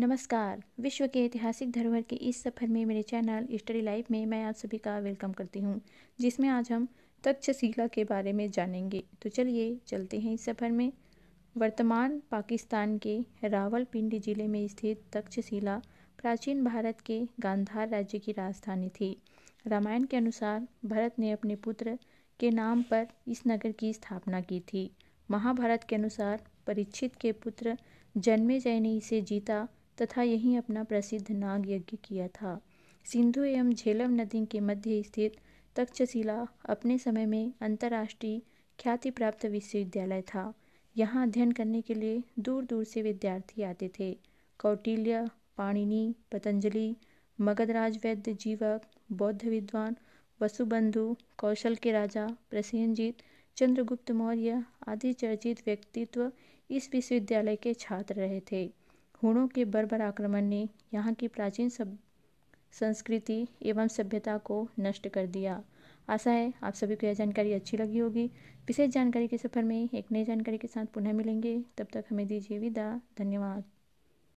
नमस्कार विश्व के ऐतिहासिक धरोहर के इस सफ़र में मेरे चैनल स्टडी लाइफ में मैं आप सभी का वेलकम करती हूँ जिसमें आज हम तक्षशिला के बारे में जानेंगे तो चलिए चलते हैं इस सफ़र में वर्तमान पाकिस्तान के रावलपिंडी ज़िले में स्थित तक्षशिला प्राचीन भारत के गांधार राज्य की राजधानी थी रामायण के अनुसार भरत ने अपने पुत्र के नाम पर इस नगर की स्थापना की थी महाभारत के अनुसार परीक्षित के पुत्र जन्मे जय ने इसे जीता तथा यहीं अपना प्रसिद्ध नाग यज्ञ किया था सिंधु एवं झेलम नदी के मध्य स्थित तक्षशिला अपने समय में अंतर्राष्ट्रीय ख्याति प्राप्त विश्वविद्यालय था यहाँ अध्ययन करने के लिए दूर दूर से विद्यार्थी आते थे कौटिल्य पाणिनि पतंजलि मगधराज वैद्य जीवक बौद्ध विद्वान वसुबंधु कौशल के राजा प्रसेनजीत चंद्रगुप्त मौर्य आदि चर्चित व्यक्तित्व इस विश्वविद्यालय के छात्र रहे थे हूणों के बर्बर आक्रमण ने यहाँ की प्राचीन सब संस्कृति एवं सभ्यता को नष्ट कर दिया आशा है आप सभी को यह जानकारी अच्छी लगी होगी विशेष जानकारी के सफर में एक नई जानकारी के साथ पुनः मिलेंगे तब तक हमें दीजिए विदा धन्यवाद